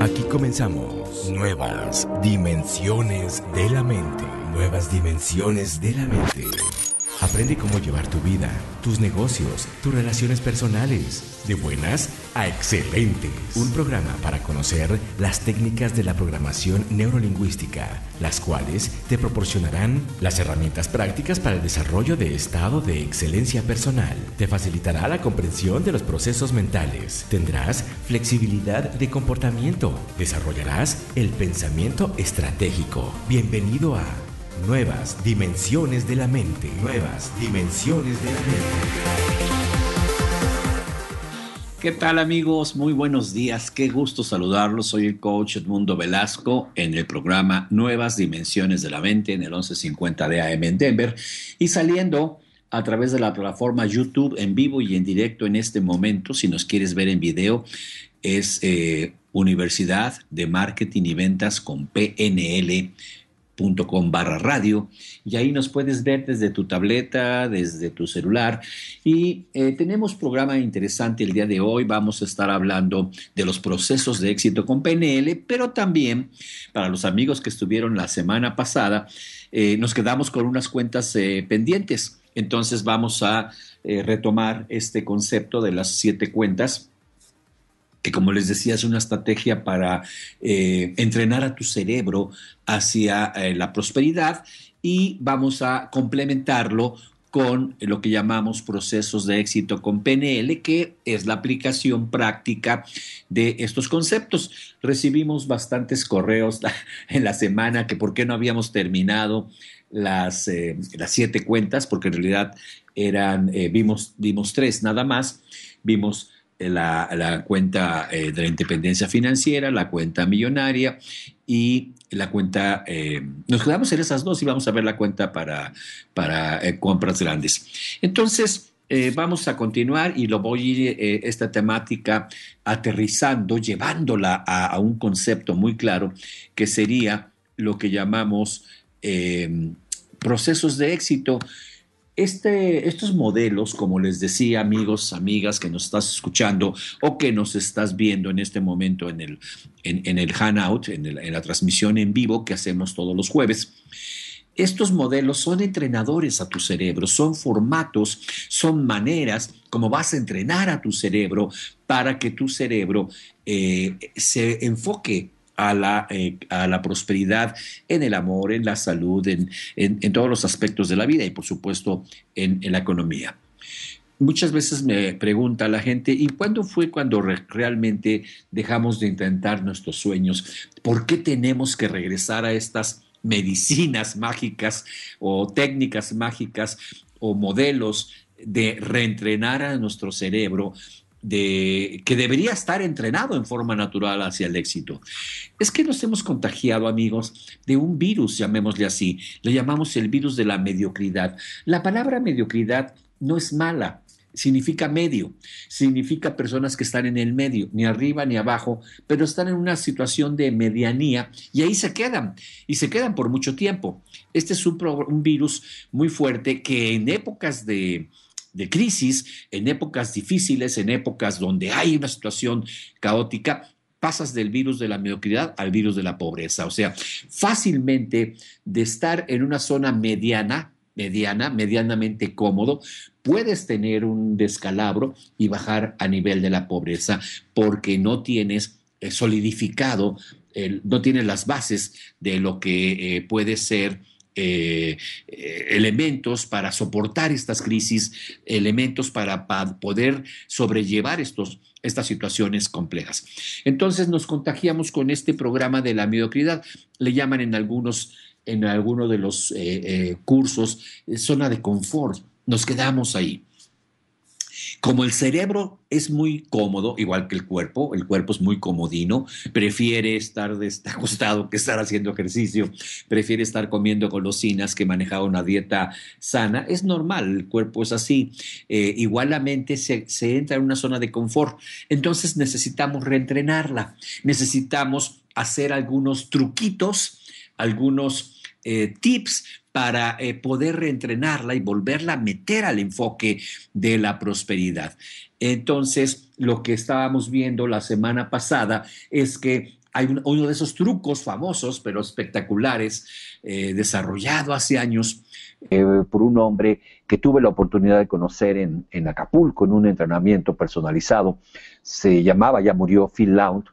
Aquí comenzamos nuevas dimensiones de la mente. Nuevas dimensiones de la mente. Aprende cómo llevar tu vida, tus negocios, tus relaciones personales, de buenas a excelentes. Un programa para conocer las técnicas de la programación neurolingüística, las cuales te proporcionarán las herramientas prácticas para el desarrollo de estado de excelencia personal. Te facilitará la comprensión de los procesos mentales. Tendrás flexibilidad de comportamiento. Desarrollarás el pensamiento estratégico. Bienvenido a Nuevas dimensiones de la mente. Nuevas dimensiones de la mente. ¿Qué tal amigos? Muy buenos días. Qué gusto saludarlos. Soy el coach Edmundo Velasco en el programa Nuevas Dimensiones de la Mente en el 1150 de AM en Denver y saliendo a través de la plataforma YouTube en vivo y en directo en este momento. Si nos quieres ver en video, es eh, Universidad de Marketing y Ventas con PNL barra radio y ahí nos puedes ver desde tu tableta, desde tu celular. Y eh, tenemos programa interesante el día de hoy. Vamos a estar hablando de los procesos de éxito con PNL, pero también para los amigos que estuvieron la semana pasada, eh, nos quedamos con unas cuentas eh, pendientes. Entonces vamos a retomar este concepto de las siete cuentas que como les decía es una estrategia para eh, entrenar a tu cerebro hacia eh, la prosperidad y vamos a complementarlo con lo que llamamos procesos de éxito con PNL, que es la aplicación práctica de estos conceptos. Recibimos bastantes correos en la semana que por qué no habíamos terminado las, eh, las siete cuentas, porque en realidad eran, vimos, vimos tres nada más, vimos la, cuenta eh, de la independencia financiera, la cuenta millonaria y la cuenta, eh, nos quedamos en esas dos y vamos a ver la cuenta para, para eh, compras grandes. Entonces, vamos a continuar y lo voy a ir esta temática aterrizando, llevándola a, un concepto muy claro que sería lo que llamamos procesos de éxito este, estos modelos, como les decía, amigos, amigas que nos estás escuchando o que nos estás viendo en este momento en el, en, el Hangout, en, la transmisión en vivo que hacemos todos los jueves, estos modelos son entrenadores a tu cerebro, son formatos, son maneras como vas a entrenar a tu cerebro para que tu cerebro eh, se enfoque eh, a la, prosperidad en el amor, en la salud, en, todos los aspectos de la vida y por supuesto en, la economía muchas veces me pregunta la gente, ¿y cuándo fue cuando realmente dejamos de intentar nuestros sueños? ¿Por qué tenemos que regresar a estas medicinas mágicas o técnicas mágicas o modelos de reentrenar a nuestro cerebro de, que debería estar entrenado en forma natural hacia el éxito. Es que nos hemos contagiado, amigos, de un virus, llamémosle así. Le llamamos el virus de la mediocridad. La palabra mediocridad no es mala, significa medio, significa personas que están en el medio, ni arriba ni abajo, pero están en una situación de medianía y ahí se quedan, y se quedan por mucho tiempo. Este es un, un virus muy fuerte que en épocas de, de crisis, en épocas difíciles, en épocas donde hay una situación caótica, pasas del virus de la mediocridad al virus de la pobreza. O sea, fácilmente de estar en una zona mediana, mediana, medianamente cómodo, puedes tener un descalabro y bajar a nivel de la pobreza porque no tienes eh, solidificado, no tienes las bases de lo que eh, puede ser eh, elementos para soportar estas crisis, elementos para, poder sobrellevar estos, estas situaciones complejas. Entonces nos contagiamos con este programa de la mediocridad, le llaman en algunos en alguno de los eh, eh, cursos zona de confort, nos quedamos ahí. Como el cerebro es muy cómodo, igual que el cuerpo, el cuerpo es muy comodino, prefiere estar acostado que estar haciendo ejercicio, prefiere estar comiendo golosinas que manejar una dieta sana, es normal, el cuerpo es así. Eh, igual la mente se, se entra en una zona de confort, entonces necesitamos reentrenarla, necesitamos hacer algunos truquitos, algunos eh, tips para eh, poder reentrenarla y volverla a meter al enfoque de la prosperidad. Entonces, lo que estábamos viendo la semana pasada es que hay uno de esos trucos famosos, pero espectaculares, eh, desarrollado hace años por un hombre que tuve la oportunidad de conocer en, Acapulco en un entrenamiento personalizado. Se llamaba, ya murió, Phil Lount.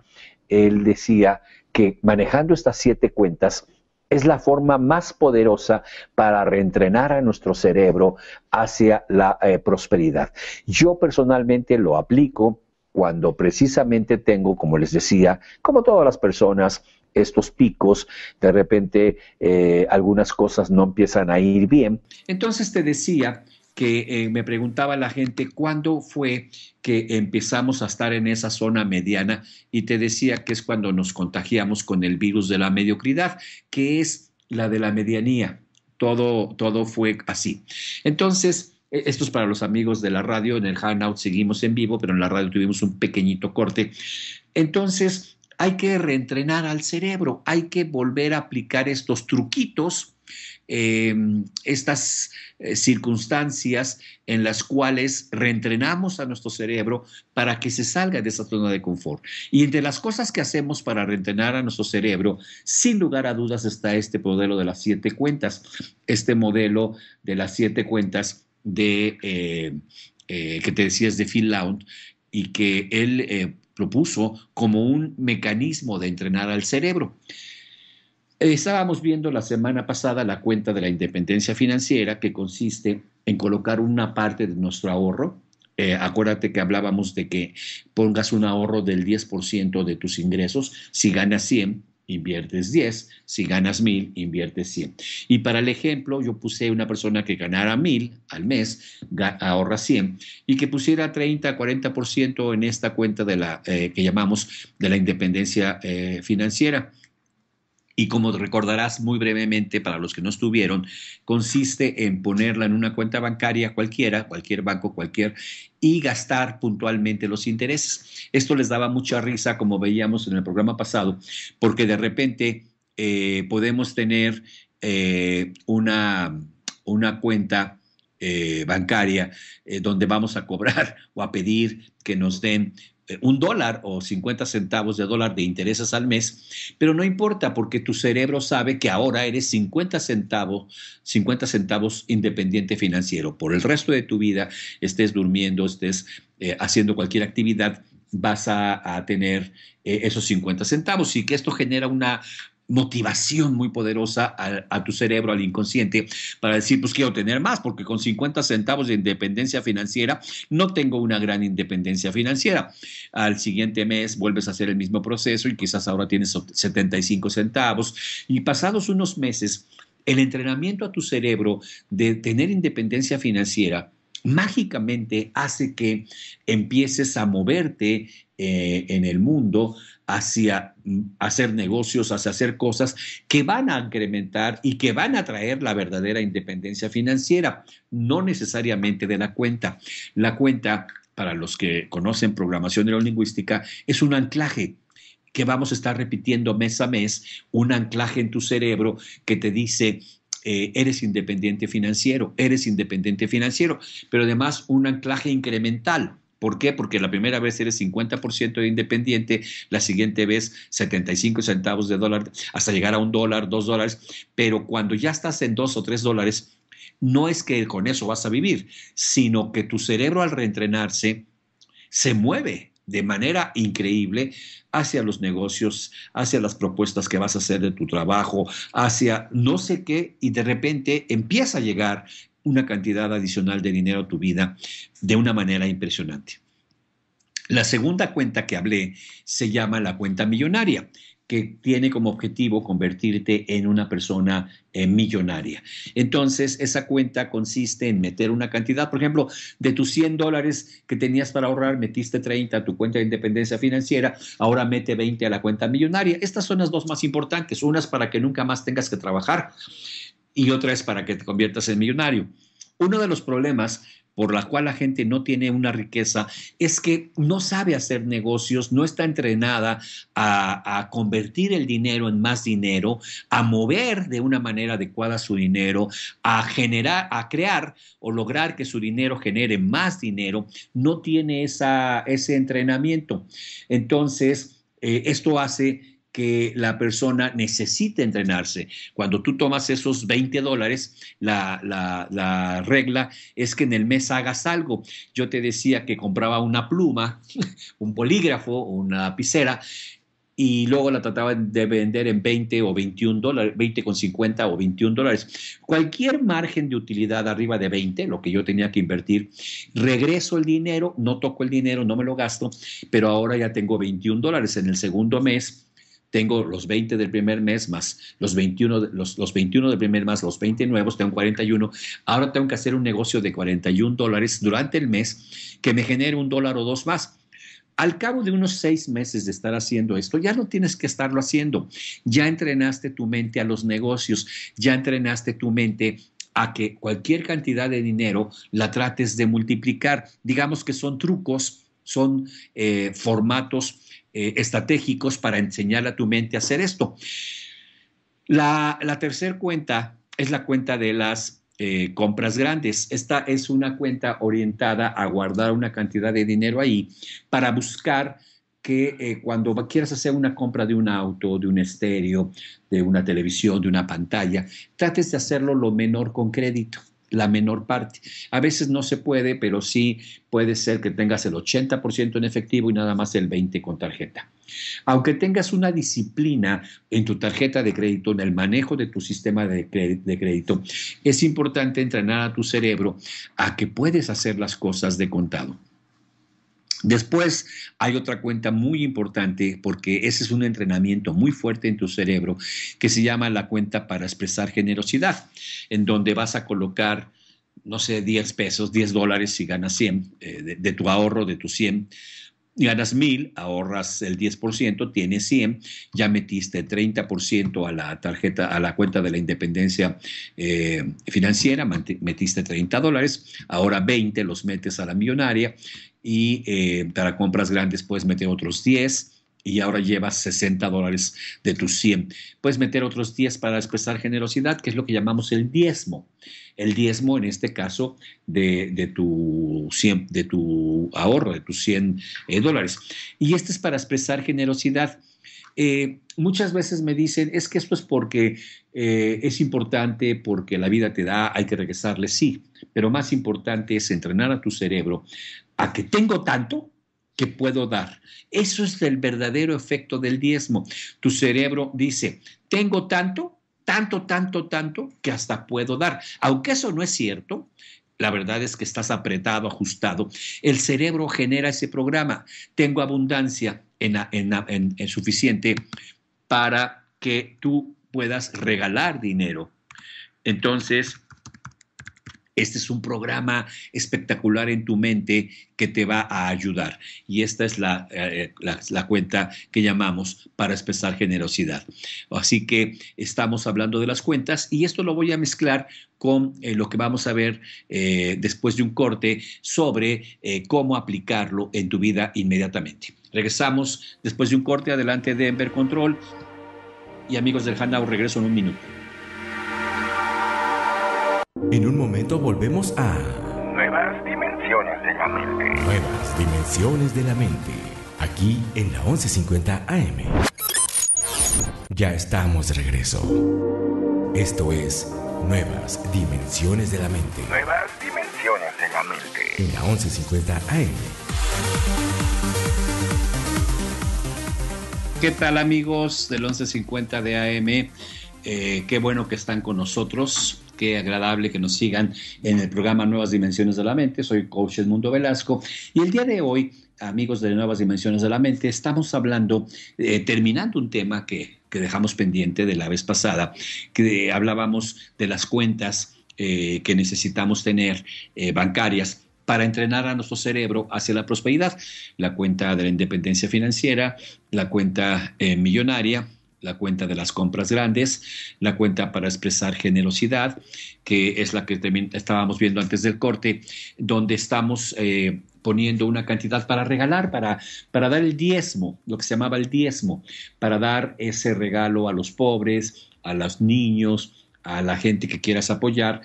Él decía que manejando estas siete cuentas, es la forma más poderosa para reentrenar a nuestro cerebro hacia la eh, prosperidad. Yo personalmente lo aplico cuando precisamente tengo, como les decía, como todas las personas, estos picos, de repente eh, algunas cosas no empiezan a ir bien. Entonces te decía que eh, me preguntaba la gente cuándo fue que empezamos a estar en esa zona mediana y te decía que es cuando nos contagiamos con el virus de la mediocridad, que es la de la medianía. Todo, todo fue así. Entonces, e, esto es para los amigos de la radio, en el Hangout seguimos en vivo, pero en la radio tuvimos un pequeñito corte. Entonces, hay que reentrenar al cerebro, hay que volver a aplicar estos truquitos eh, estas eh, circunstancias en las cuales reentrenamos a nuestro cerebro para que se salga de esa zona de confort. Y entre las cosas que hacemos para reentrenar a nuestro cerebro, sin lugar a dudas está este modelo de las siete cuentas, este modelo de las siete cuentas de, eh, que te decías de Phil Lound y que él propuso como un mecanismo de entrenar al cerebro. Estábamos viendo la semana pasada la cuenta de la independencia financiera que consiste en colocar una parte de nuestro ahorro. Eh, acuérdate que hablábamos de que pongas un ahorro del 10% de tus ingresos. Si ganas 100, inviertes 10. Si ganas 1000, inviertes 100. Y para el ejemplo, yo puse una persona que ganara 1000 al mes, ahorra 100, y que pusiera 30, 40% en esta cuenta de la, eh, que llamamos de la independencia eh, financiera. Y como recordarás muy brevemente para los que no estuvieron, consiste en ponerla en una cuenta bancaria cualquiera, cualquier banco, cualquier, y gastar puntualmente los intereses. Esto les daba mucha risa, como veíamos en el programa pasado, porque de repente eh, podemos tener eh, una, una cuenta eh, bancaria donde vamos a cobrar o a pedir que nos den eh, un dólar o 50 centavos de dólar de intereses al mes, pero no importa porque tu cerebro sabe que ahora eres 50 centavos, 50 centavos independiente financiero. Por el resto de tu vida, estés durmiendo, estés eh, haciendo cualquier actividad, vas a, tener eh, esos 50 centavos y que esto genera una, motivación muy poderosa a, tu cerebro, al inconsciente, para decir, pues quiero tener más, porque con 50 centavos de independencia financiera no tengo una gran independencia financiera. Al siguiente mes vuelves a hacer el mismo proceso y quizás ahora tienes 75 centavos y pasados unos meses, el entrenamiento a tu cerebro de tener independencia financiera mágicamente hace que empieces a moverte eh, en el mundo hacia mm, hacer negocios, hacia hacer cosas que van a incrementar y que van a traer la verdadera independencia financiera, no necesariamente de la cuenta. La cuenta, para los que conocen programación neurolingüística, es un anclaje que vamos a estar repitiendo mes a mes, un anclaje en tu cerebro que te dice, eh, eres independiente financiero, eres independiente financiero, pero además un anclaje incremental ¿Por qué? Porque la primera vez eres 50% de independiente, la siguiente vez 75 centavos de dólar, hasta llegar a un dólar, dos dólares, pero cuando ya estás en dos o tres dólares, no es que con eso vas a vivir, sino que tu cerebro al reentrenarse se mueve de manera increíble hacia los negocios, hacia las propuestas que vas a hacer de tu trabajo, hacia no sé qué, y de repente empieza a llegar una cantidad adicional de dinero a tu vida de una manera impresionante. La segunda cuenta que hablé se llama la cuenta millonaria, que tiene como objetivo convertirte en una persona eh, millonaria. Entonces, esa cuenta consiste en meter una cantidad, por ejemplo, de tus 100 dólares que tenías para ahorrar, metiste 30 a tu cuenta de independencia financiera, ahora mete 20 a la cuenta millonaria. Estas son las dos más importantes, unas para que nunca más tengas que trabajar y otra es para que te conviertas en millonario. Uno de los problemas por la cual la gente no tiene una riqueza es que no sabe hacer negocios, no está entrenada a, convertir el dinero en más dinero, a mover de una manera adecuada su dinero, a generar, a crear o lograr que su dinero genere más dinero, no tiene ese entrenamiento. Entonces, eh, esto hace que la persona necesite entrenarse. Cuando tú tomas esos 20 dólares, la, regla es que en el mes hagas algo. Yo te decía que compraba una pluma, un polígrafo una lapicera. Y luego la trataba de vender en 20 o 21 dólares, 20 con 50 o 21 dólares. Cualquier margen de utilidad arriba de 20, lo que yo tenía que invertir, regreso el dinero, no toco el dinero, no me lo gasto, pero ahora ya tengo 21 dólares en el segundo mes tengo los 20 del primer mes más los 21, los, los 21 del primer más los 20 nuevos, tengo 41. Ahora tengo que hacer un negocio de 41 dólares durante el mes que me genere un dólar o dos más. Al cabo de unos seis meses de estar haciendo esto, ya no tienes que estarlo haciendo. Ya entrenaste tu mente a los negocios, ya entrenaste tu mente a que cualquier cantidad de dinero la trates de multiplicar. Digamos que son trucos, son eh, formatos eh, estratégicos para enseñar a tu mente a hacer esto. La, tercera cuenta es la cuenta de las eh, compras grandes. Esta es una cuenta orientada a guardar una cantidad de dinero ahí para buscar que eh, cuando quieras hacer una compra de un auto, de un estéreo, de una televisión, de una pantalla, trates de hacerlo lo menor con crédito la menor parte. A veces no se puede, pero sí puede ser que tengas el 80% en efectivo y nada más el 20% con tarjeta. Aunque tengas una disciplina en tu tarjeta de crédito, en el manejo de tu sistema de crédito, es importante entrenar a tu cerebro a que puedes hacer las cosas de contado. Después hay otra cuenta muy importante porque ese es un entrenamiento muy fuerte en tu cerebro que se llama la cuenta para expresar generosidad, en donde vas a colocar, no sé, 10 pesos, 10 dólares si ganas 100 eh, de, tu ahorro, de tu 100 ganas mil, ahorras el 10%, tienes 100, ya metiste 30% a la tarjeta, a la cuenta de la independencia eh, financiera, metiste 30 dólares, ahora 20 los metes a la millonaria y eh, para compras grandes puedes meter otros 10 y ahora llevas 60 dólares de tus 100. Puedes meter otros 10 para expresar generosidad, que es lo que llamamos el diezmo. El diezmo, en este caso, de, tu, 100, de tu ahorro, de tus 100 eh, dólares. Y este es para expresar generosidad. Eh, muchas veces me dicen, es que esto es porque es importante, porque la vida te da, hay que regresarle, sí, pero más importante es entrenar a tu cerebro a que tengo tanto que puedo dar. Eso es el verdadero efecto del diezmo. Tu cerebro dice, tengo tanto, tanto, tanto, tanto, que hasta puedo dar. Aunque eso no es cierto, la verdad es que estás apretado, ajustado. El cerebro genera ese programa. Tengo abundancia en, suficiente para que tú puedas regalar dinero. Entonces, este es un programa espectacular en tu mente que te va a ayudar. Y esta es eh, la, cuenta que llamamos para expresar generosidad. Así que estamos hablando de las cuentas y esto lo voy a mezclar con eh, lo que vamos a ver eh, después de un corte sobre cómo aplicarlo en tu vida inmediatamente. Regresamos después de un corte. Adelante de Ember Control. Y amigos del Hanau regreso en un minuto. En un momento volvemos a... Nuevas dimensiones de la mente. Nuevas dimensiones de la mente. Aquí en la 1150 AM. Ya estamos de regreso. Esto es Nuevas Dimensiones de la Mente. Nuevas Dimensiones de la Mente. En la 1150 AM. ¿Qué tal amigos del 1150 de AM? Eh, qué bueno que están con nosotros qué agradable que nos sigan en el programa Nuevas Dimensiones de la Mente. Soy coach Edmundo Velasco y el día de hoy, amigos de Nuevas Dimensiones de la Mente, estamos hablando, eh, terminando un tema que, dejamos pendiente de la vez pasada, que hablábamos de las cuentas eh, que necesitamos tener eh, bancarias para entrenar a nuestro cerebro hacia la prosperidad, la cuenta de la independencia financiera, la cuenta millonaria, la cuenta de las compras grandes, la cuenta para expresar generosidad, que es la que también estábamos viendo antes del corte, donde estamos eh, poniendo una cantidad para regalar, para, para dar el diezmo, lo que se llamaba el diezmo, para dar ese regalo a los pobres, a los niños, a la gente que quieras apoyar.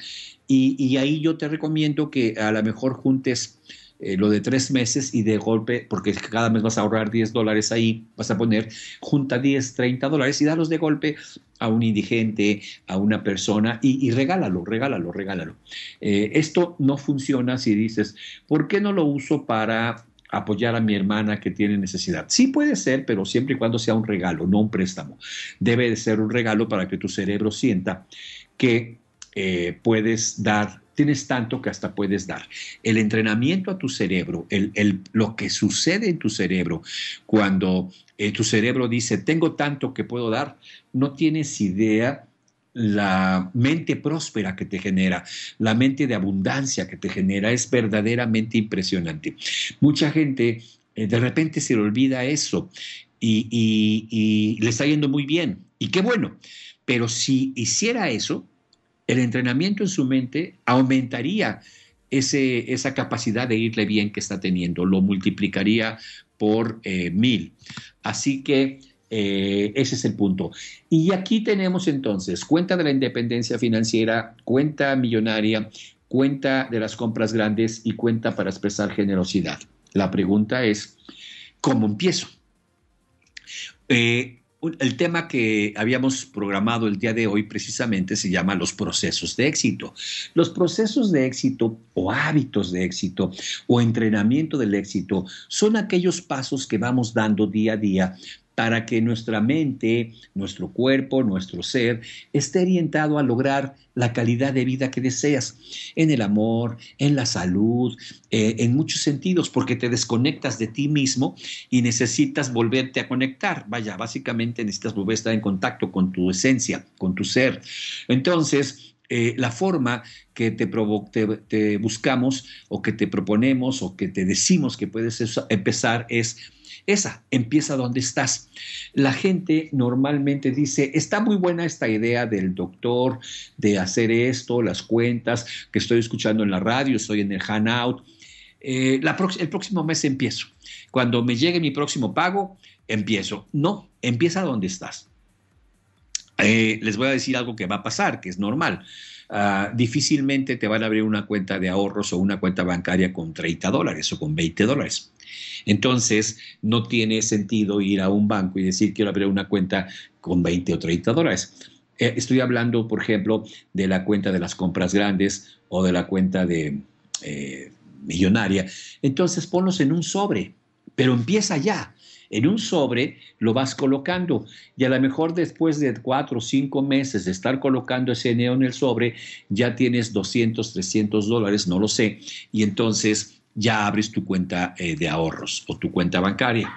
Y, y ahí yo te recomiendo que a lo mejor juntes eh, lo de tres meses y de golpe, porque cada mes vas a ahorrar 10 dólares ahí, vas a poner, junta 10, 30 dólares y dalos de golpe a un indigente, a una persona y, regálalo, regálalo, regálalo. Eh, esto no funciona si dices, ¿por qué no lo uso para apoyar a mi hermana que tiene necesidad. Sí puede ser, pero siempre y cuando sea un regalo, no un préstamo. Debe de ser un regalo para que tu cerebro sienta que eh, puedes dar tienes tanto que hasta puedes dar. El entrenamiento a tu cerebro, el, lo que sucede en tu cerebro cuando eh, tu cerebro dice, tengo tanto que puedo dar, no tienes idea la mente próspera que te genera, la mente de abundancia que te genera, es verdaderamente impresionante. Mucha gente eh, de repente se le olvida eso y, y, y le está yendo muy bien. Y qué bueno, pero si hiciera eso, el entrenamiento en su mente aumentaría esa capacidad de irle bien que está teniendo, lo multiplicaría por eh, mil. Así que eh, ese es el punto. Y aquí tenemos entonces cuenta de la independencia financiera, cuenta millonaria, cuenta de las compras grandes y cuenta para expresar generosidad. La pregunta es, ¿cómo empiezo? Eh, el tema que habíamos programado el día de hoy precisamente se llama los procesos de éxito. Los procesos de éxito o hábitos de éxito o entrenamiento del éxito son aquellos pasos que vamos dando día a día para que nuestra mente, nuestro cuerpo, nuestro ser esté orientado a lograr la calidad de vida que deseas, en el amor, en la salud, eh, en muchos sentidos, porque te desconectas de ti mismo y necesitas volverte a conectar. Vaya, básicamente necesitas volver a estar en contacto con tu esencia, con tu ser. Entonces, eh, la forma que te buscamos o que te proponemos o que te decimos que puedes empezar es esa empieza donde estás. La gente normalmente dice, está muy buena esta idea del doctor, de hacer esto, las cuentas que estoy escuchando en la radio, estoy en el hangout. Eh, el próximo mes empiezo. Cuando me llegue mi próximo pago, empiezo. No, empieza donde estás. Eh, les voy a decir algo que va a pasar, que es normal. Ah, difícilmente te van a abrir una cuenta de ahorros o una cuenta bancaria con 30 dólares o con 20 dólares. Entonces, no tiene sentido ir a un banco y decir quiero abrir una cuenta con 20 o 30 dólares. Eh, estoy hablando, por ejemplo, de la cuenta de las compras grandes o de la cuenta de eh, millonaria. Entonces, ponlos en un sobre, pero empieza ya en un sobre, lo vas colocando y a lo mejor después de cuatro o cinco meses de estar colocando ese dinero en el sobre, ya tienes 200, 300 dólares, no lo sé, y entonces ya abres tu cuenta eh, de ahorros o tu cuenta bancaria.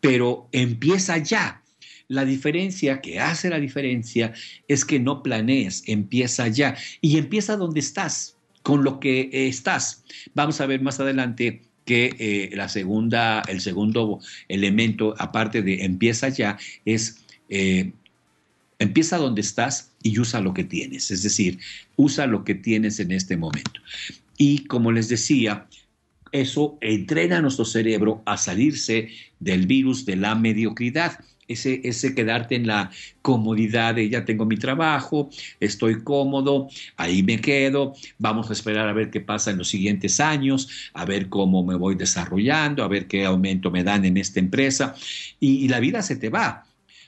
Pero empieza ya. La diferencia que hace la diferencia es que no planees, empieza ya y empieza donde estás, con lo que eh, estás. Vamos a ver más adelante que eh, la segunda, el segundo elemento, aparte de empieza ya, es eh, empieza donde estás y usa lo que tienes, es decir, usa lo que tienes en este momento. Y como les decía, eso entrena a nuestro cerebro a salirse del virus de la mediocridad ese, quedarte en la comodidad de ya tengo mi trabajo, estoy cómodo, ahí me quedo, vamos a esperar a ver qué pasa en los siguientes años, a ver cómo me voy desarrollando, a ver qué aumento me dan en esta empresa y, y la vida se te va.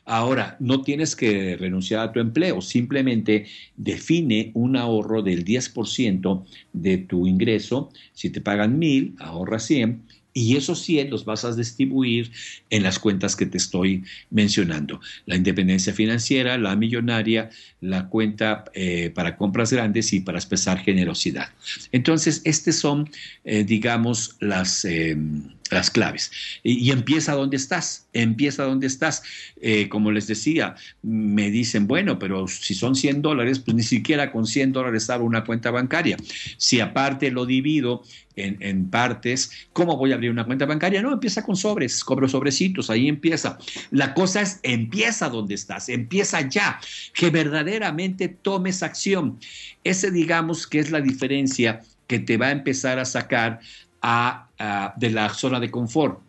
Ahora, no tienes que renunciar a tu empleo, simplemente define un ahorro del 10% de tu ingreso. Si te pagan mil, ahorra 100 y eso sí eh, los vas a distribuir en las cuentas que te estoy mencionando. La independencia financiera, la millonaria, la cuenta eh, para compras grandes y para expresar generosidad. Entonces, estas son, eh, digamos, las... Em, las claves. Y, empieza donde estás, empieza donde estás. Eh, como les decía, me dicen, bueno, pero si son 100 dólares, pues ni siquiera con 100 dólares abro una cuenta bancaria. Si aparte lo divido en, en, partes, ¿cómo voy a abrir una cuenta bancaria? No, empieza con sobres, cobro sobrecitos, ahí empieza. La cosa es, empieza donde estás, empieza ya, que verdaderamente tomes acción. Ese digamos que es la diferencia que te va a empezar a sacar a Ah, de la zona de confort.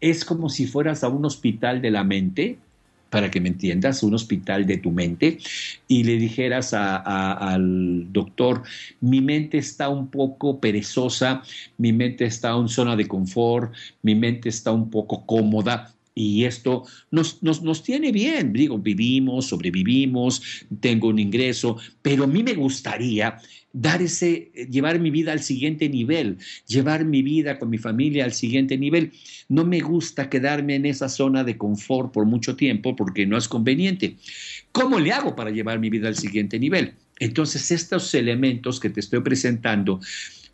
Es como si fueras a un hospital de la mente, para que me entiendas, un hospital de tu mente, y le dijeras al doctor, mi mente está un poco perezosa, mi mente está en zona de confort, mi mente está un poco cómoda, y esto nos, tiene bien, digo, vivimos, sobrevivimos, tengo un ingreso, pero a mí me gustaría dar ese, eh, llevar mi vida al siguiente nivel, llevar mi vida con mi familia al siguiente nivel. No me gusta quedarme en esa zona de confort por mucho tiempo porque no es conveniente. ¿Cómo le hago para llevar mi vida al siguiente nivel? Entonces, estos elementos que te estoy presentando,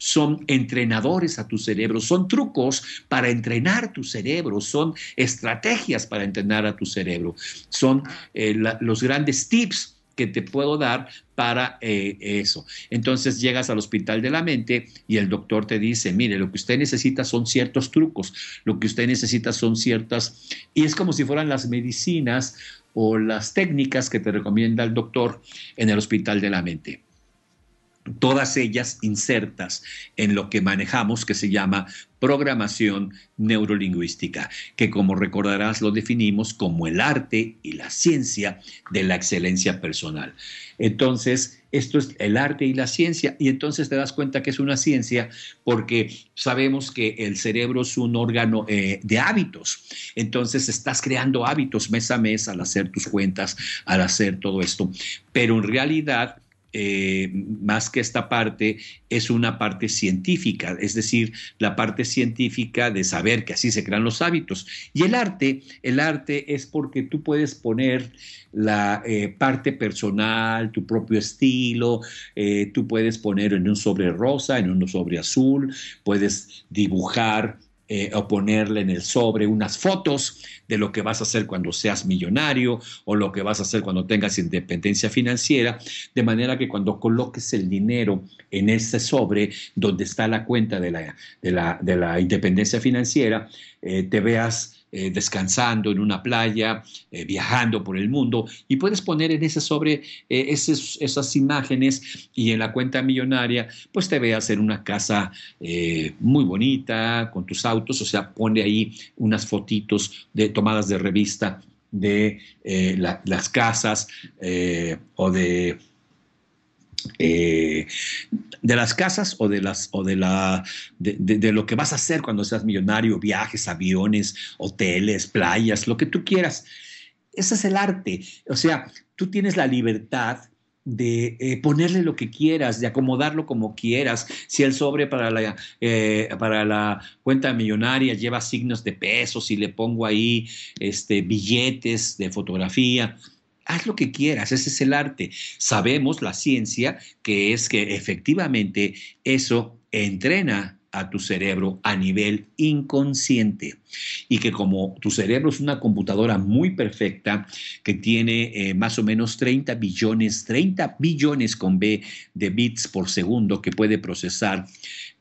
son entrenadores a tu cerebro, son trucos para entrenar tu cerebro, son estrategias para entrenar a tu cerebro, son ah. eh, los grandes tips que te puedo dar para eh, eso. Entonces llegas al hospital de la mente y el doctor te dice, mire, lo que usted necesita son ciertos trucos, lo que usted necesita son ciertas, y es como si fueran las medicinas o las técnicas que te recomienda el doctor en el hospital de la mente todas ellas insertas en lo que manejamos que se llama programación neurolingüística, que como recordarás lo definimos como el arte y la ciencia de la excelencia personal. Entonces, esto es el arte y la ciencia, y entonces te das cuenta que es una ciencia porque sabemos que el cerebro es un órgano eh, de hábitos, entonces estás creando hábitos mes a mes al hacer tus cuentas, al hacer todo esto, pero en realidad eh, más que esta parte, es una parte científica, es decir, la parte científica de saber que así se crean los hábitos. Y el arte, el arte es porque tú puedes poner la eh, parte personal, tu propio estilo, eh, tú puedes poner en un sobre rosa, en un sobre azul, puedes dibujar o ponerle en el sobre unas fotos de lo que vas a hacer cuando seas millonario o lo que vas a hacer cuando tengas independencia financiera, de manera que cuando coloques el dinero en ese sobre donde está la cuenta de la, de la, de la independencia financiera, eh, te veas eh, descansando en una playa, eh, viajando por el mundo, y puedes poner en ese sobre eh, esas imágenes y en la cuenta millonaria, pues te veas hacer una casa muy bonita, con tus autos, o sea, pone ahí unas fotitos de, tomadas de revista de las casas o de eh, de las casas o de las o de la de, lo que vas a hacer cuando seas millonario, viajes, aviones, hoteles, playas, lo que tú quieras. Ese es el arte. O sea, tú tienes la libertad de eh, ponerle lo que quieras, de acomodarlo como quieras. Si el sobre para la, eh, para la cuenta millonaria lleva signos de pesos y le pongo ahí este, billetes de fotografía, Haz lo que quieras, ese es el arte. Sabemos la ciencia que es que efectivamente eso entrena a tu cerebro a nivel inconsciente y que como tu cerebro es una computadora muy perfecta que tiene eh, más o menos 30 billones, 30 billones con B de bits por segundo que puede procesar,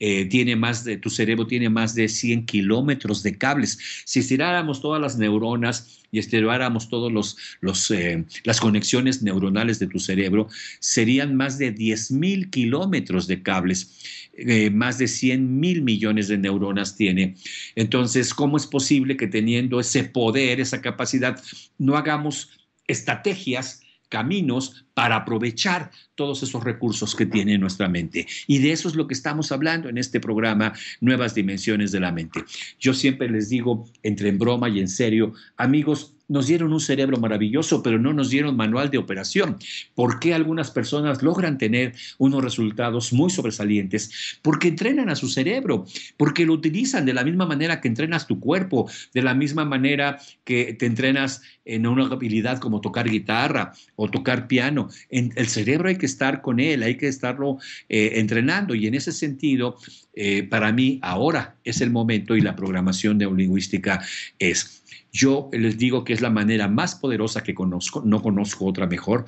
eh, más de, tu cerebro tiene más de 100 kilómetros de cables. Si estiráramos todas las neuronas y estiráramos todas los, eh, las conexiones neuronales de tu cerebro, serían más de 10 mil kilómetros de cables. Eh, más de 100 mil millones de neuronas tiene. Entonces, ¿cómo es posible que teniendo ese poder, esa capacidad, no hagamos estrategias, caminos para aprovechar todos esos recursos que tiene nuestra mente. Y de eso es lo que estamos hablando en este programa, Nuevas Dimensiones de la Mente. Yo siempre les digo, entre en broma y en serio, amigos, nos dieron un cerebro maravilloso, pero no nos dieron manual de operación. ¿Por qué algunas personas logran tener unos resultados muy sobresalientes? Porque entrenan a su cerebro, porque lo utilizan de la misma manera que entrenas tu cuerpo, de la misma manera que te entrenas en una habilidad como tocar guitarra o tocar piano el cerebro hay que estar con él, hay que estarlo eh, entrenando y en ese sentido, eh, para mí ahora es el momento y la programación neurolingüística es. Yo les digo que es la manera más poderosa que conozco, no conozco otra mejor,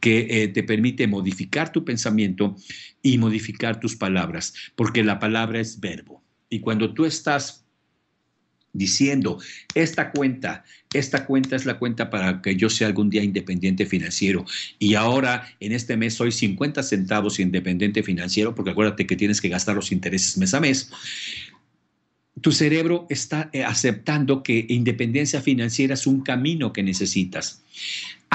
que eh, te permite modificar tu pensamiento y modificar tus palabras, porque la palabra es verbo. Y cuando tú estás diciendo, esta cuenta, esta cuenta es la cuenta para que yo sea algún día independiente financiero. Y ahora en este mes soy 50 centavos independiente financiero, porque acuérdate que tienes que gastar los intereses mes a mes. Tu cerebro está eh, aceptando que independencia financiera es un camino que necesitas.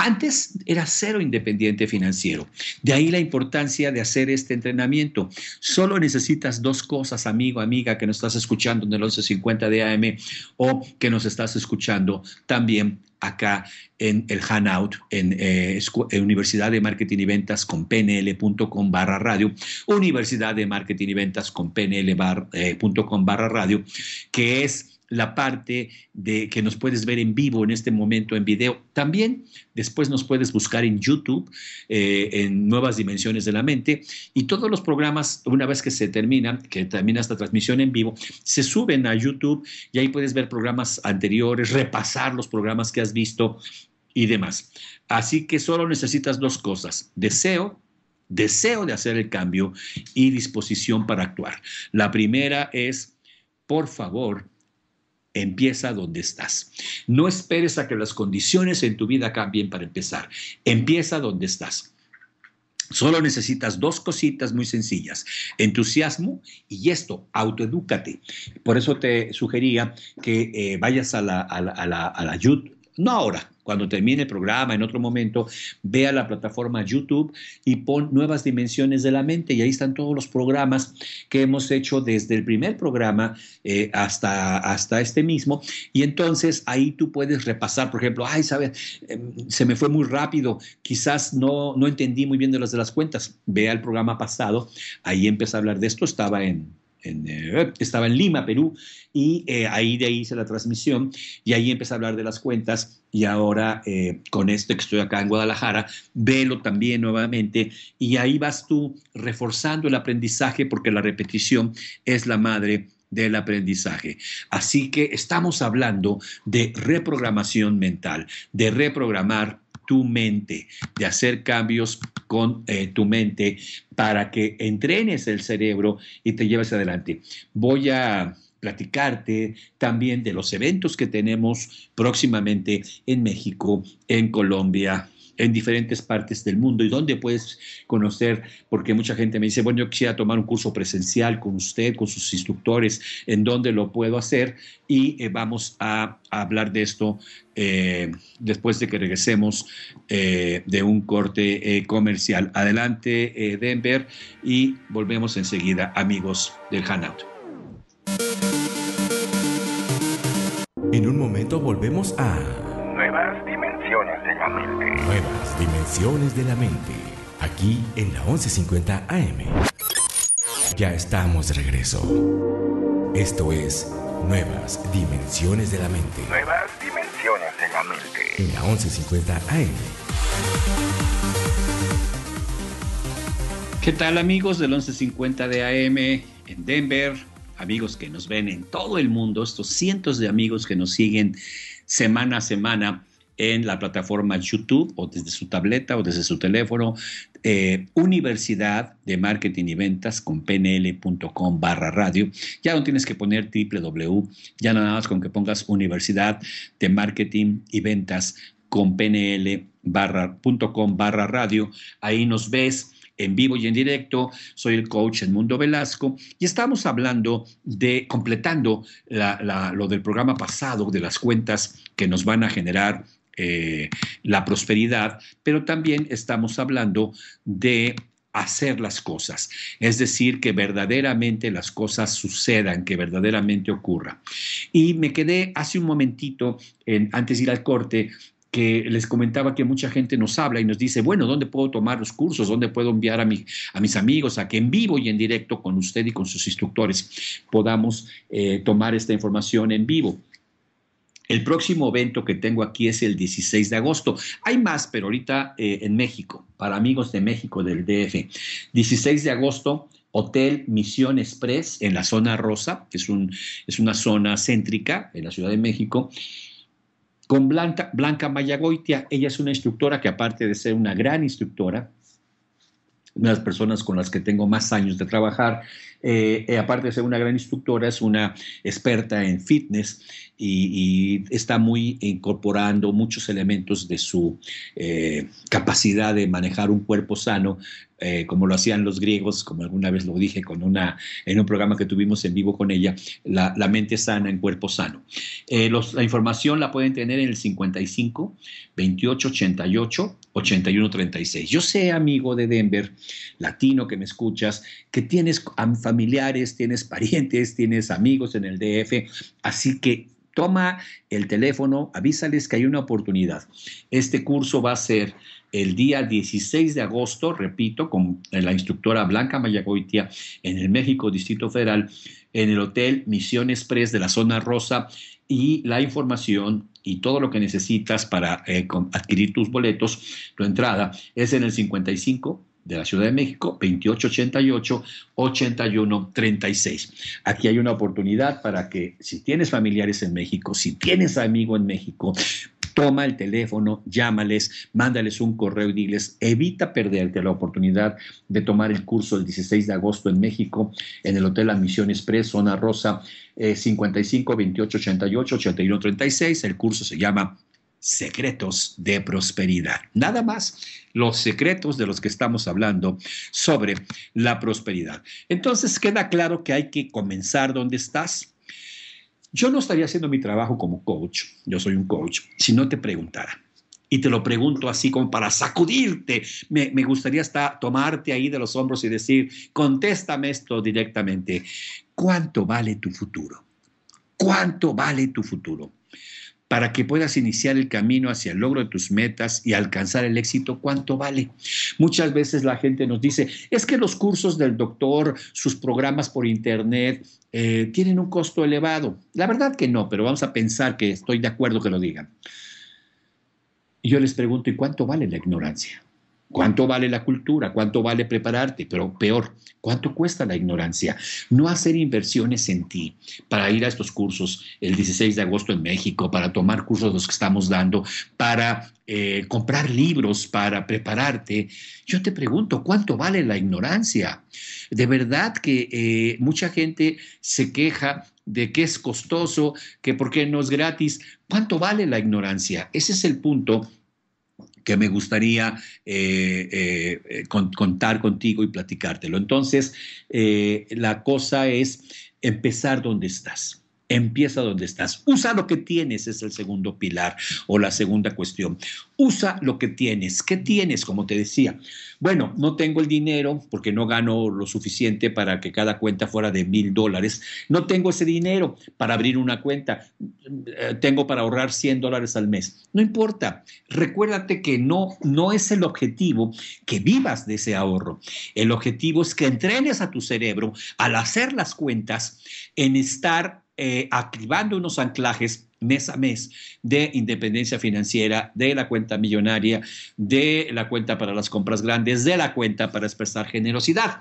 Antes era cero independiente financiero. De ahí la importancia de hacer este entrenamiento. Solo necesitas dos cosas, amigo, amiga, que nos estás escuchando en el 1150 de AM o que nos estás escuchando también acá en el Hanout, en eh, eh, Universidad de Marketing y Ventas con pnl.com barra radio, Universidad de Marketing y Ventas con pnl.com eh, barra radio, que es la parte de que nos puedes ver en vivo en este momento en video. También después nos puedes buscar en YouTube, eh, en Nuevas Dimensiones de la Mente, y todos los programas, una vez que se terminan, que termina esta transmisión en vivo, se suben a YouTube y ahí puedes ver programas anteriores, repasar los programas que has visto y demás. Así que solo necesitas dos cosas, deseo deseo de hacer el cambio y disposición para actuar. La primera es, por favor, Empieza donde estás. No esperes a que las condiciones en tu vida cambien para empezar. Empieza donde estás. Solo necesitas dos cositas muy sencillas, entusiasmo y esto, autoedúcate. Por eso te sugería que eh, vayas a la, a la, a no ahora, cuando termine el programa, en otro momento, vea la plataforma YouTube y pon nuevas dimensiones de la mente. Y ahí están todos los programas que hemos hecho desde el primer programa eh, hasta, hasta este mismo. Y entonces ahí tú puedes repasar, por ejemplo, ay, sabes, em, se me fue muy rápido, quizás no, no entendí muy bien de las de las cuentas. Vea el programa pasado, ahí empecé a hablar de esto, estaba en eh, estaba en Lima, Perú, y eh, ahí de ahí hice la transmisión y ahí empecé a hablar de las cuentas y ahora eh, con esto que estoy acá en Guadalajara, velo también nuevamente y ahí vas tú reforzando el aprendizaje porque la repetición es la madre del aprendizaje. Así que estamos hablando de reprogramación mental, de reprogramar tu mente, de hacer cambios con eh, tu mente para que entrenes el cerebro y te lleves adelante. Voy a platicarte también de los eventos que tenemos próximamente en México, en Colombia, en diferentes partes del mundo y dónde puedes conocer, porque mucha gente me dice, bueno, yo quisiera tomar un curso presencial con usted, con sus instructores, en dónde lo puedo hacer y eh, vamos a, hablar de esto eh, después de que regresemos eh, de un corte comercial. Adelante, Denver, y volvemos enseguida, amigos del Hanout. En un momento volvemos a... Dimensiones de la mente, aquí en la 1150 AM. Ya estamos de regreso. Esto es Nuevas Dimensiones de la Mente. Nuevas Dimensiones de la Mente. En la 1150 AM. ¿Qué tal amigos del 1150 de AM en Denver? Amigos que nos ven en todo el mundo, estos cientos de amigos que nos siguen semana a semana en la plataforma YouTube o desde su tableta o desde su teléfono, eh, Universidad de Marketing y Ventas con pnl.com barra radio. Ya no tienes que poner www, ya nada más con que pongas Universidad de Marketing y Ventas con pnl barra, barra radio. Ahí nos ves en vivo y en directo. Soy el coach Edmundo Velasco y estamos hablando de completando lo del programa pasado de las cuentas que nos van a generar eh, la prosperidad, pero también estamos hablando de hacer las cosas, es decir, que verdaderamente las cosas sucedan, que verdaderamente ocurra. Y me quedé hace un momentito, antes de ir al corte, que les comentaba que mucha gente nos habla y nos dice, bueno, ¿dónde puedo tomar los cursos? ¿Dónde puedo enviar a, a mis amigos a que en vivo y en directo con usted y con sus instructores podamos eh, tomar esta información en vivo? El próximo evento que tengo aquí es el 16 de agosto. Hay más, pero ahorita eh, en México, para amigos de México del DF. 16 de agosto, Hotel Misión Express en la zona rosa, que es, un, es una zona céntrica en la Ciudad de México con Blanca, Blanca Mayagoitia. Ella es una instructora que aparte de ser una gran instructora, una de las personas con las que tengo más años de trabajar, eh, eh, aparte de ser una gran instructora, es una experta en fitness y, está muy incorporando muchos elementos de su eh, capacidad de manejar un cuerpo sano, eh, como lo hacían los griegos, como alguna vez lo dije con una, en un programa que tuvimos en vivo con ella, la, mente sana en cuerpo sano. Eh, la información la pueden tener en el 55 28 88 81 36. Yo sé, amigo de Denver, latino que me escuchas, que tienes familiares, tienes parientes, tienes amigos en el DF Así que toma el teléfono, avísales que hay una oportunidad. Este curso va a ser el día 16 de agosto, repito, con la instructora Blanca Mayagoitia en el México Distrito Federal, en el Hotel Misión Express de la Zona Rosa. Y la información y todo lo que necesitas para eh, adquirir tus boletos, tu entrada, es en el 55 de la Ciudad de México, 2888-8136. Aquí hay una oportunidad para que si tienes familiares en México, si tienes amigo en México, toma el teléfono, llámales, mándales un correo y diles, evita perderte la oportunidad de tomar el curso el 16 de agosto en México, en el Hotel La Misión Express, Zona Rosa, 55 2888 8136 El curso se llama secretos de prosperidad. Nada más los secretos de los que estamos hablando sobre la prosperidad. Entonces queda claro que hay que comenzar donde estás. Yo no estaría haciendo mi trabajo como coach, yo soy un coach, si no te preguntara. Y te lo pregunto así como para sacudirte. Me, gustaría hasta tomarte ahí de los hombros y decir, contéstame esto directamente. ¿Cuánto vale tu futuro? ¿Cuánto vale tu futuro? para que puedas iniciar el camino hacia el logro de tus metas y alcanzar el éxito, ¿cuánto vale? Muchas veces la gente nos dice, es que los cursos del doctor, sus programas por internet, eh, tienen un costo elevado. La verdad que no, pero vamos a pensar que estoy de acuerdo que lo digan. Y yo les pregunto, ¿y cuánto vale la ignorancia? ¿Cuánto vale la cultura? ¿Cuánto vale prepararte? Pero peor, ¿cuánto cuesta la ignorancia? No hacer inversiones en ti para ir a estos cursos el 16 de agosto en México, para tomar cursos los que estamos dando, para eh, comprar libros, para prepararte. Yo te pregunto, ¿cuánto vale la ignorancia? De verdad que eh, mucha gente se queja de que es costoso, que por qué no es gratis. ¿Cuánto vale la ignorancia? Ese es el punto que me gustaría eh, eh, eh, contar contigo y platicártelo. Entonces, la cosa es empezar donde estás. Empieza donde estás. Usa lo que tienes, es el segundo pilar o la segunda cuestión. Usa lo que tienes. ¿Qué tienes? Como te decía. Bueno, no tengo el dinero porque no gano lo suficiente para que cada cuenta fuera de mil dólares. No tengo ese dinero para abrir una cuenta. Eh, tengo para ahorrar 100 dólares al mes. No importa. Recuérdate que no, no es el objetivo que vivas de ese ahorro. El objetivo es que entrenes a tu cerebro al hacer las cuentas en estar eh, activando unos anclajes mes a mes de independencia financiera, de la cuenta millonaria, de la cuenta para las compras grandes, de la cuenta para expresar generosidad.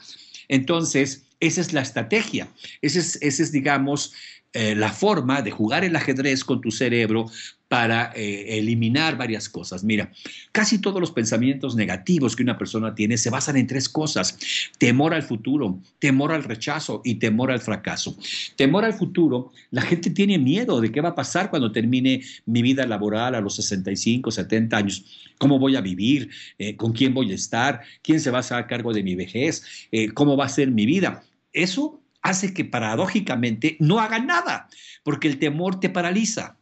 Entonces, esa es la estrategia, esa es, es digamos, eh, la forma de jugar el ajedrez con tu cerebro para eh, eliminar varias cosas. Mira, casi todos los pensamientos negativos que una persona tiene se basan en tres cosas. Temor al futuro, temor al rechazo y temor al fracaso. Temor al futuro, la gente tiene miedo de qué va a pasar cuando termine mi vida laboral a los 65, 70 años. ¿Cómo voy a vivir? Eh, ¿Con quién voy a estar? ¿Quién se va a hacer cargo de mi vejez? Eh, ¿Cómo va a ser mi vida? Eso hace que paradójicamente no haga nada, porque el temor te paraliza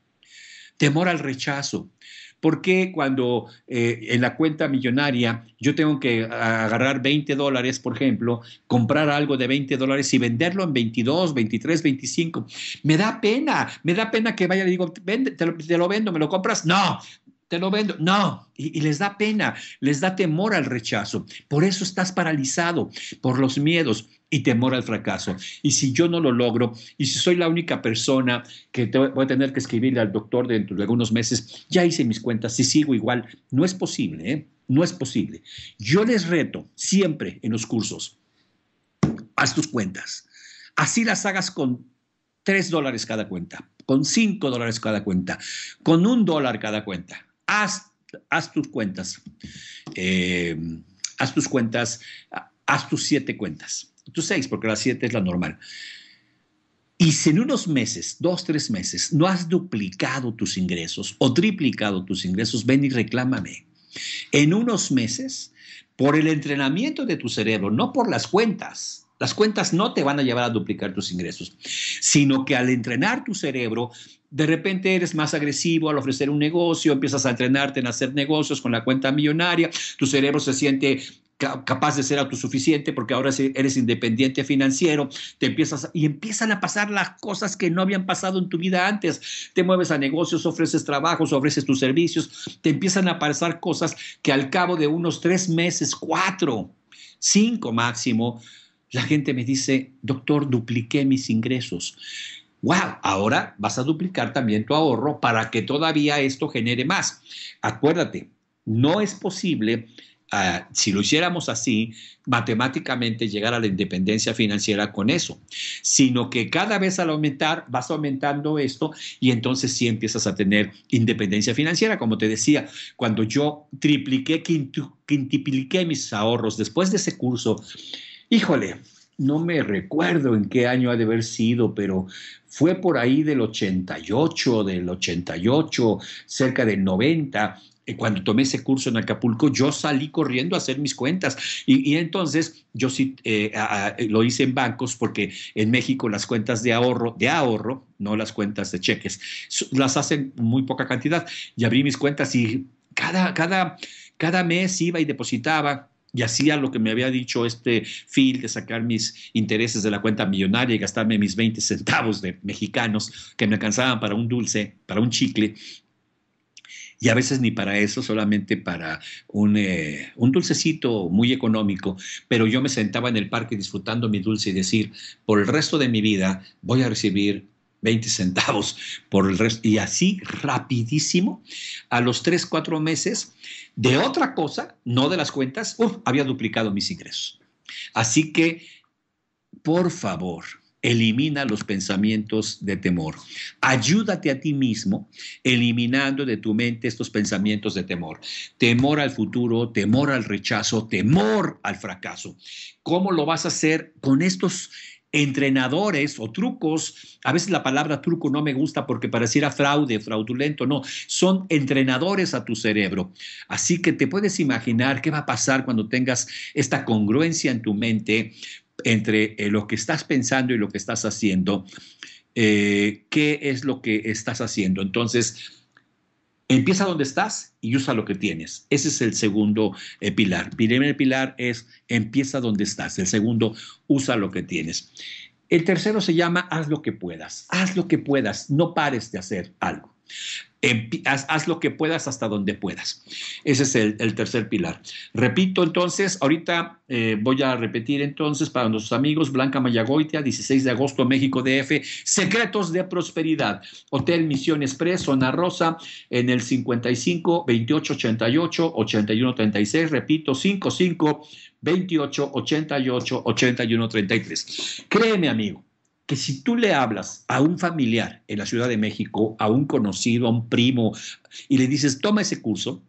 temor al rechazo. porque cuando eh, en la cuenta millonaria yo tengo que agarrar 20 dólares, por ejemplo, comprar algo de 20 dólares y venderlo en 22, 23, 25? Me da pena, me da pena que vaya y digo, te, lo, vendo, ¿me lo compras? No, te lo vendo. No, y, les da pena, les da temor al rechazo. Por eso estás paralizado, por los miedos y temor al fracaso. Y si yo no lo logro, y si soy la única persona que voy a tener que escribirle al doctor dentro de algunos meses, ya hice mis cuentas, si sigo igual, no es posible, ¿eh? no es posible. Yo les reto siempre en los cursos, haz tus cuentas, así las hagas con tres dólares cada cuenta, con cinco dólares cada cuenta, con un dólar cada cuenta, haz, haz tus cuentas, eh, haz tus cuentas, haz tus siete cuentas Tú seis, porque la siete es la normal. Y si en unos meses, dos, tres meses, no has duplicado tus ingresos o triplicado tus ingresos, ven y reclámame. En unos meses, por el entrenamiento de tu cerebro, no por las cuentas, las cuentas no te van a llevar a duplicar tus ingresos, sino que al entrenar tu cerebro, de repente eres más agresivo al ofrecer un negocio, empiezas a entrenarte en hacer negocios con la cuenta millonaria, tu cerebro se siente capaz de ser autosuficiente porque ahora eres independiente financiero, te empiezas y empiezan a pasar las cosas que no habían pasado en tu vida antes. Te mueves a negocios, ofreces trabajos, ofreces tus servicios, te empiezan a pasar cosas que al cabo de unos tres meses, cuatro, cinco máximo, la gente me dice, doctor, dupliqué mis ingresos. Wow, ahora vas a duplicar también tu ahorro para que todavía esto genere más. Acuérdate, no es posible si lo hiciéramos así, matemáticamente llegar a la independencia financiera con eso, sino que cada vez al aumentar vas aumentando esto y entonces sí empiezas a tener independencia financiera. Como te decía, cuando yo tripliqué, quintipliqué mis ahorros después de ese curso, híjole, no me recuerdo en qué año ha de haber sido, pero fue por ahí del 88, del 88, cerca del 90, eh, cuando tomé ese curso en Acapulco, yo salí corriendo a hacer mis cuentas. Y, entonces yo sí eh, eh, lo hice en bancos porque en México las cuentas de ahorro, de ahorro, no las cuentas de cheques, las hacen muy poca cantidad. Y abrí mis cuentas y cada, cada, cada mes iba y depositaba y hacía lo que me había dicho este Phil de sacar mis intereses de la cuenta millonaria y gastarme mis 20 centavos de mexicanos que me alcanzaban para un dulce, para un chicle, y a veces ni para eso, solamente para eh, un, dulcecito muy económico, pero yo me sentaba en el parque disfrutando mi dulce y decir, por el resto de mi vida voy a recibir 20 centavos por el resto, y así rapidísimo, a los 3, 4 meses, de otra cosa, no de las cuentas, había duplicado mis ingresos. Así que, por favor, elimina los pensamientos de temor. Ayúdate a ti mismo eliminando de tu mente estos pensamientos de temor. Temor al futuro, temor al rechazo, temor al fracaso. ¿Cómo lo vas a hacer con estos entrenadores o trucos, a veces la palabra truco no me gusta porque pareciera fraude, fraudulento, no, son entrenadores a tu cerebro. Así que te puedes imaginar qué va a pasar cuando tengas esta congruencia en tu mente, entre eh, lo que estás pensando y lo que estás haciendo, eh, qué es lo que estás haciendo. Entonces, empieza donde estás y usa lo que tienes. Ese es el segundo eh, pilar. primer pilar es empieza donde estás. El segundo, usa lo que tienes. El tercero se llama haz lo que puedas. Haz lo que puedas. No pares de hacer algo haz, lo que puedas hasta donde puedas. Ese es el, tercer pilar. Repito entonces, ahorita eh, voy a repetir entonces para nuestros amigos Blanca Mayagoitia, 16 de agosto, México DF, Secretos de Prosperidad, Hotel Misión Express, Zona Rosa, en el 55 28 88 81 36, repito, 55 28 88 81 33. Créeme, amigo que si tú le hablas a un familiar en la Ciudad de México, a un conocido, a un primo, y le dices, toma ese curso,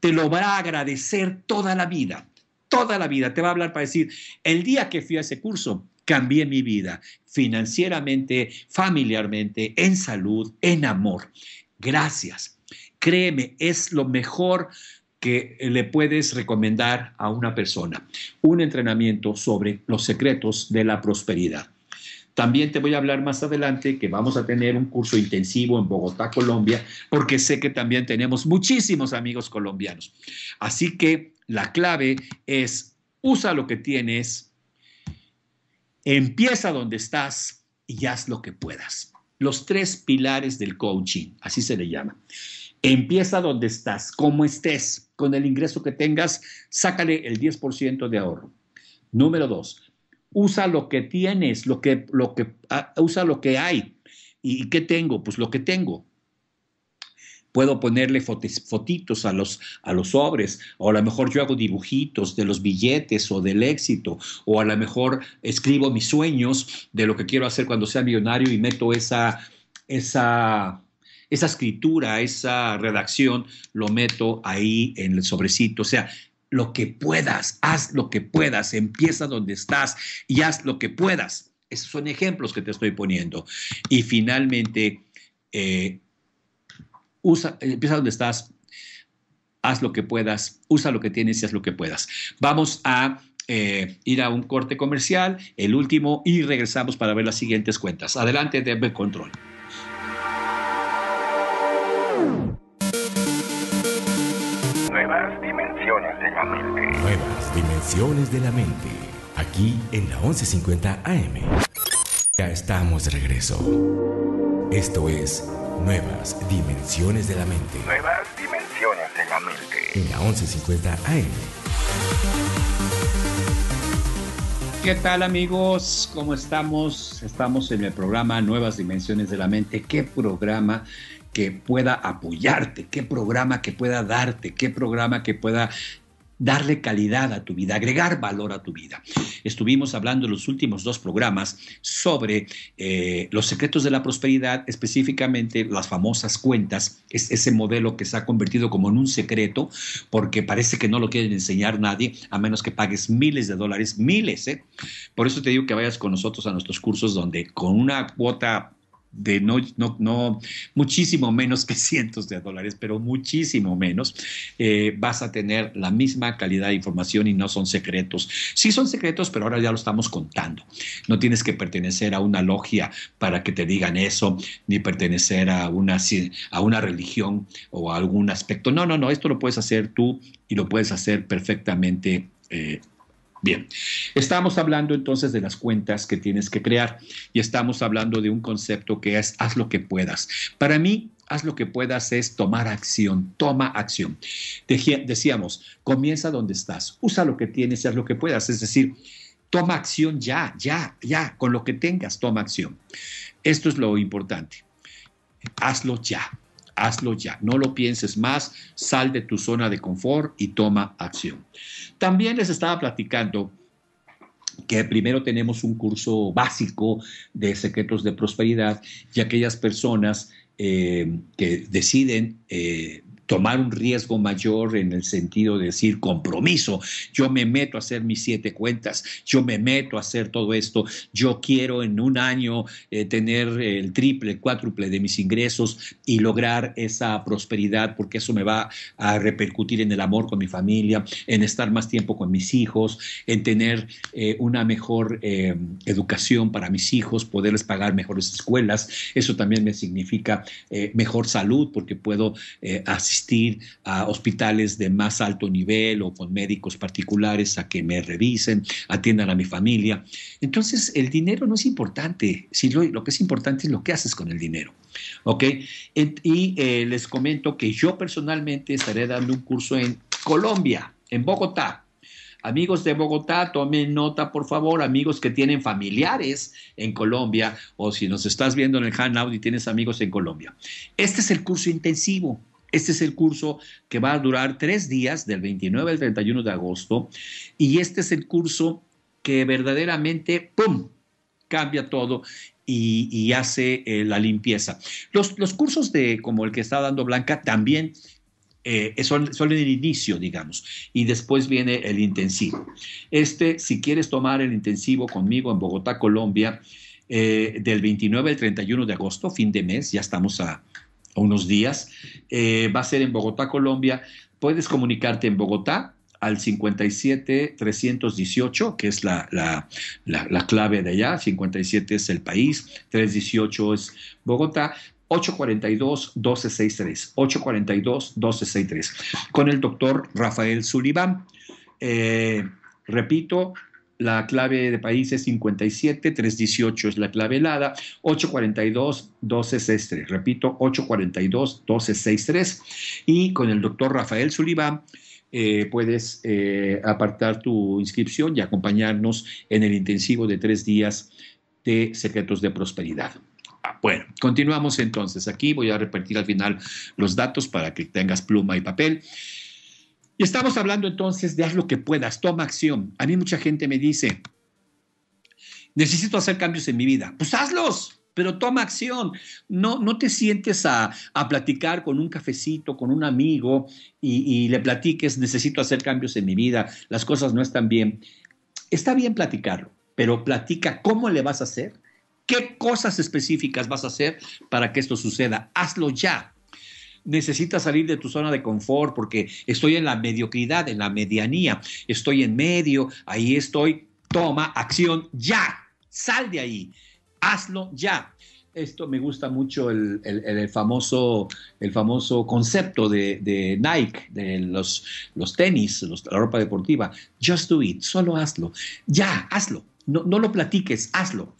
te lo va a agradecer toda la vida, toda la vida. Te va a hablar para decir, el día que fui a ese curso, cambié mi vida financieramente, familiarmente, en salud, en amor. Gracias. Créeme, es lo mejor que le puedes recomendar a una persona. Un entrenamiento sobre los secretos de la prosperidad. También te voy a hablar más adelante que vamos a tener un curso intensivo en Bogotá, Colombia, porque sé que también tenemos muchísimos amigos colombianos. Así que la clave es usa lo que tienes, empieza donde estás y haz lo que puedas. Los tres pilares del coaching, así se le llama. Empieza donde estás, como estés, con el ingreso que tengas, sácale el 10% de ahorro. Número dos, usa lo que tienes, lo que, lo que, ah, usa lo que hay. ¿Y, qué tengo? Pues lo que tengo puedo ponerle fotitos a los, a los sobres, o a lo mejor yo hago dibujitos de los billetes o del éxito, o a lo mejor escribo mis sueños de lo que quiero hacer cuando sea millonario y meto esa, esa, esa escritura, esa redacción, lo meto ahí en el sobrecito. O sea, lo que puedas, haz lo que puedas, empieza donde estás y haz lo que puedas. Esos son ejemplos que te estoy poniendo. Y finalmente, eh, usa, empieza donde estás, haz lo que puedas, usa lo que tienes y haz lo que puedas. Vamos a eh, ir a un corte comercial, el último, y regresamos para ver las siguientes cuentas. Adelante, Debe Control. de la mente, aquí en la 1150 AM. Ya estamos de regreso. Esto es Nuevas Dimensiones de la Mente. Nuevas Dimensiones de la Mente. En la 1150 AM. ¿Qué tal amigos? ¿Cómo estamos? Estamos en el programa Nuevas Dimensiones de la Mente. ¿Qué programa que pueda apoyarte, qué programa que pueda darte, qué programa que pueda darle calidad a tu vida, agregar valor a tu vida. Estuvimos hablando en los últimos dos programas sobre eh, los secretos de la prosperidad, específicamente las famosas cuentas, es ese modelo que se ha convertido como en un secreto, porque parece que no lo quieren enseñar nadie, a menos que pagues miles de dólares, miles. ¿eh? Por eso te digo que vayas con nosotros a nuestros cursos donde con una cuota de no, no, muchísimo menos que cientos de dólares, pero muchísimo menos, eh, vas a tener la misma calidad de información y no son secretos. Sí son secretos, pero ahora ya lo estamos contando. No tienes que pertenecer a una logia para que te digan eso, ni pertenecer a una, a una religión o a algún aspecto. No, no, no, esto lo puedes hacer tú y lo puedes hacer perfectamente eh, Bien, estamos hablando entonces de las cuentas que tienes que crear y estamos hablando de un concepto que es haz lo que puedas. Para mí, haz lo que puedas es tomar acción, toma acción. decíamos, comienza donde estás, usa lo que tienes y haz lo que puedas, es decir, toma acción ya, ya, ya, con lo que tengas, toma acción. Esto es lo importante, hazlo ya hazlo ya, no lo pienses más, sal de tu zona de confort y toma acción. También les estaba platicando que primero tenemos un curso básico de secretos de prosperidad y aquellas personas eh, que deciden eh, tomar un riesgo mayor en el sentido de decir compromiso. Yo me meto a hacer mis siete cuentas, yo me meto a hacer todo esto, yo quiero en un año eh, tener el triple, cuádruple de mis ingresos y lograr esa prosperidad porque eso me va a repercutir en el amor con mi familia, en estar más tiempo con mis hijos, en tener eh, una mejor eh, educación para mis hijos, poderles pagar mejores escuelas. Eso también me significa mejor salud porque puedo asistir a hospitales de más alto nivel o con médicos particulares a que me revisen, atiendan a mi familia. Entonces, el dinero no es importante, lo, que es importante es lo que haces con el dinero. ¿Ok? Y, eh, les comento que yo personalmente estaré dando un curso en Colombia, en Bogotá, Amigos de Bogotá, tomen nota, por favor, amigos que tienen familiares en Colombia o si nos estás viendo en el Hangout y tienes amigos en Colombia. Este es el curso intensivo este es el curso que va a durar tres días, del 29 al 31 de agosto, y este es el curso que verdaderamente, ¡pum!, cambia todo y, hace eh, la limpieza. Los, cursos de, como el que está dando Blanca también eh, son, el inicio, digamos, y después viene el intensivo. Este, si quieres tomar el intensivo conmigo en Bogotá, Colombia, eh, del 29 al 31 de agosto, fin de mes, ya estamos a, unos días. Eh, va a ser en Bogotá, Colombia. Puedes comunicarte en Bogotá al 57 318, que es la, clave de allá. 57 es el país, 318 es Bogotá. 842-1263, 842-1263, con el doctor Rafael Sullivan. Eh, repito, la clave de país es 57, 318 es la clave helada, 842, 1263. Repito, 842, 1263. Y con el doctor Rafael Sullivan. Eh, puedes eh, apartar tu inscripción y acompañarnos en el intensivo de tres días de Secretos de Prosperidad. Ah, bueno, continuamos entonces. Aquí voy a repetir al final los datos para que tengas pluma y papel. Y estamos hablando entonces de haz lo que puedas, toma acción. A mí mucha gente me dice, necesito hacer cambios en mi vida. Pues hazlos, pero toma acción. No, no te sientes a, a platicar con un cafecito, con un amigo y, y, le platiques, necesito hacer cambios en mi vida, las cosas no están bien. Está bien platicarlo, pero platica cómo le vas a hacer, qué cosas específicas vas a hacer para que esto suceda. Hazlo ya necesitas salir de tu zona de confort porque estoy en la mediocridad, en la medianía, estoy en medio, ahí estoy, toma acción ya, sal de ahí, hazlo ya. Esto me gusta mucho el, famoso, el famoso concepto de, Nike, de los, los tenis, la ropa deportiva. Just do it, solo hazlo. Ya, hazlo. No, no lo platiques, hazlo.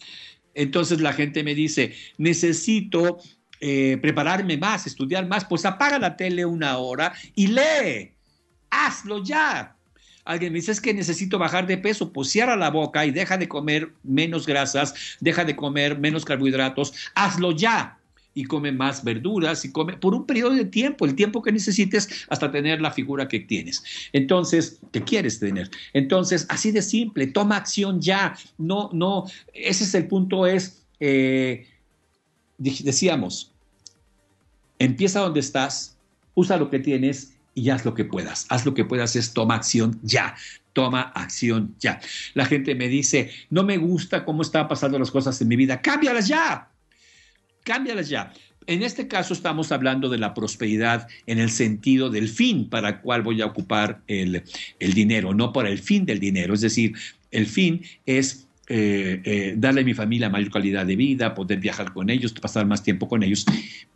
Entonces la gente me dice, necesito eh, prepararme más, estudiar más, pues apaga la tele una hora y lee. Hazlo ya. Alguien me dice, es que necesito bajar de peso, pues cierra la boca y deja de comer menos grasas, deja de comer menos carbohidratos, hazlo ya y come más verduras y come por un periodo de tiempo, el tiempo que necesites hasta tener la figura que tienes. Entonces, que quieres tener. Entonces, así de simple, toma acción ya. No, no, ese es el punto, es, eh, decíamos, Empieza donde estás, usa lo que tienes y haz lo que puedas. Haz lo que puedas es toma acción ya. Toma acción ya. La gente me dice, no me gusta cómo están pasando las cosas en mi vida. Cámbialas ya. Cámbialas ya. En este caso estamos hablando de la prosperidad en el sentido del fin para el cual voy a ocupar el, dinero, no para el fin del dinero. Es decir, el fin es eh, eh, darle a mi familia mayor calidad de vida, poder viajar con ellos, pasar más tiempo con ellos,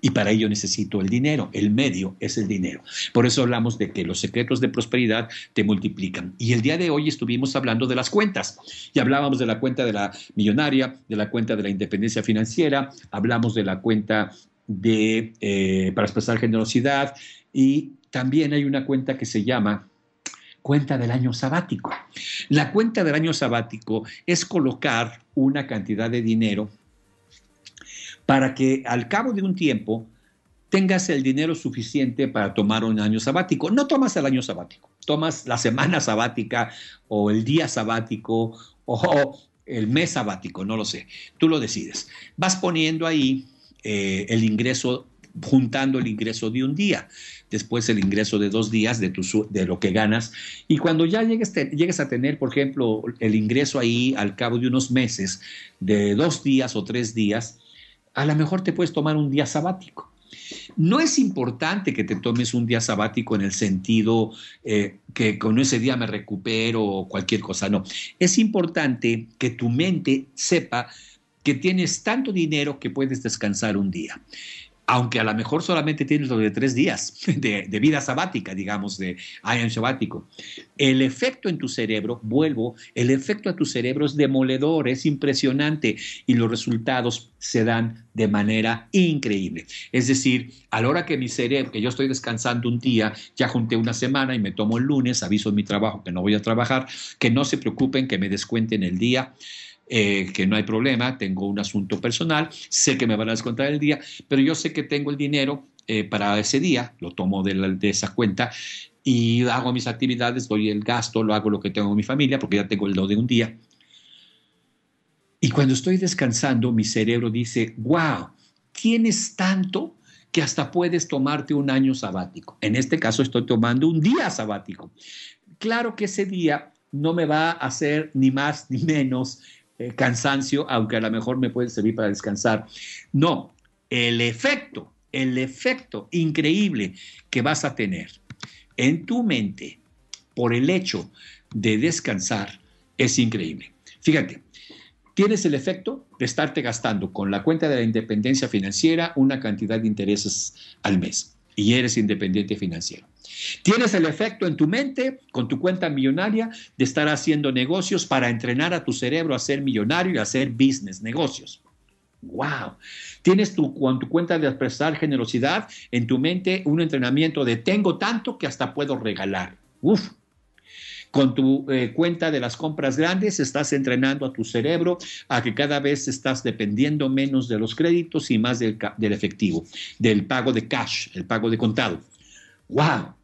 y para ello necesito el dinero, el medio es el dinero. Por eso hablamos de que los secretos de prosperidad te multiplican. Y el día de hoy estuvimos hablando de las cuentas, y hablábamos de la cuenta de la millonaria, de la cuenta de la independencia financiera, hablamos de la cuenta de, eh, para expresar generosidad, y también hay una cuenta que se llama cuenta del año sabático. La cuenta del año sabático es colocar una cantidad de dinero para que al cabo de un tiempo tengas el dinero suficiente para tomar un año sabático. No tomas el año sabático, tomas la semana sabática o el día sabático o el mes sabático, no lo sé. Tú lo decides. Vas poniendo ahí eh, el ingreso juntando el ingreso de un día, después el ingreso de dos días de, de lo que ganas. Y cuando ya llegues, llegues a tener, por ejemplo, el ingreso ahí al cabo de unos meses, de dos días o tres días, a lo mejor te puedes tomar un día sabático. No es importante que te tomes un día sabático en el sentido eh, que con ese día me recupero o cualquier cosa, no. Es importante que tu mente sepa que tienes tanto dinero que puedes descansar un día aunque a lo mejor solamente tienes lo de tres días de, vida sabática, digamos, de ayam sabático. El efecto en tu cerebro, vuelvo, el efecto a tu cerebro es demoledor, es impresionante y los resultados se dan de manera increíble. Es decir, a la hora que mi cerebro, que yo estoy descansando un día, ya junté una semana y me tomo el lunes, aviso en mi trabajo que no voy a trabajar, que no se preocupen, que me descuenten el día. Eh, que no hay problema, tengo un asunto personal, sé que me van a descontar el día, pero yo sé que tengo el dinero eh, para ese día, lo tomo de, esa cuenta y hago mis actividades, doy el gasto, lo hago lo que tengo en mi familia, porque ya tengo el do de un día. Y cuando estoy descansando, mi cerebro dice, wow, tienes tanto que hasta puedes tomarte un año sabático. En este caso estoy tomando un día sabático. Claro que ese día no me va a hacer ni más ni menos eh, cansancio, aunque a lo mejor me puede servir para descansar. No, el efecto, el efecto increíble que vas a tener en tu mente por el hecho de descansar es increíble. Fíjate, tienes el efecto de estarte gastando con la cuenta de la independencia financiera una cantidad de intereses al mes y eres independiente financiero. Tienes el efecto en tu mente, con tu cuenta millonaria, de estar haciendo negocios para entrenar a tu cerebro a ser millonario y a hacer business, negocios. ¡Wow! Tienes tu, con tu cuenta de expresar generosidad en tu mente un entrenamiento de tengo tanto que hasta puedo regalar. ¡Uf! Con tu eh, cuenta de las compras grandes estás entrenando a tu cerebro a que cada vez estás dependiendo menos de los créditos y más del, del efectivo, del pago de cash, el pago de contado. ¡Wow!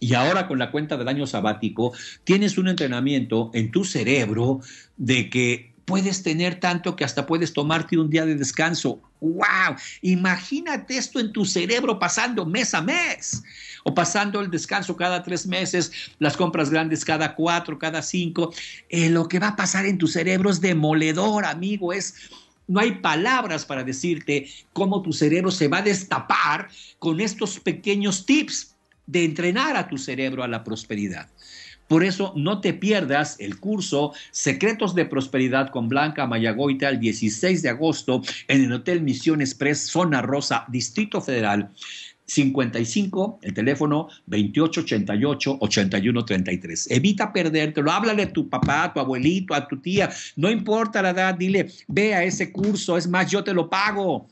Y ahora con la cuenta del año sabático, tienes un entrenamiento en tu cerebro de que puedes tener tanto que hasta puedes tomarte un día de descanso. ¡Wow! Imagínate esto en tu cerebro pasando mes a mes o pasando el descanso cada tres meses, las compras grandes cada cuatro, cada cinco. Eh, lo que va a pasar en tu cerebro es demoledor, amigo, es... No hay palabras para decirte cómo tu cerebro se va a destapar con estos pequeños tips de entrenar a tu cerebro a la prosperidad. Por eso no te pierdas el curso Secretos de Prosperidad con Blanca Mayagoita el 16 de agosto en el Hotel Misión Express, Zona Rosa, Distrito Federal. 55, el teléfono 2888-8133. Evita perdértelo, háblale a tu papá, a tu abuelito, a tu tía, no importa la edad, dile, ve a ese curso, es más, yo te lo pago,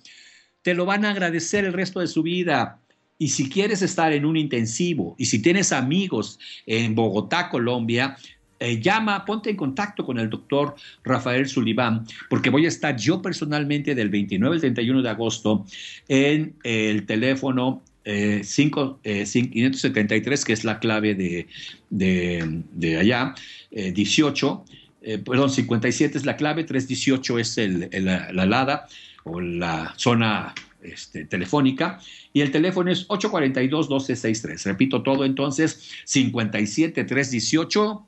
te lo van a agradecer el resto de su vida. Y si quieres estar en un intensivo y si tienes amigos en Bogotá, Colombia, eh, llama, ponte en contacto con el doctor Rafael Sullivan porque voy a estar yo personalmente del 29 al 31 de agosto en el teléfono 573, eh, eh, que es la clave de, de, allá, 18, perdón, 57 es la clave, 318 es el, la, alada o la zona este, telefónica y el teléfono es 842-1263. Repito todo entonces, 57 318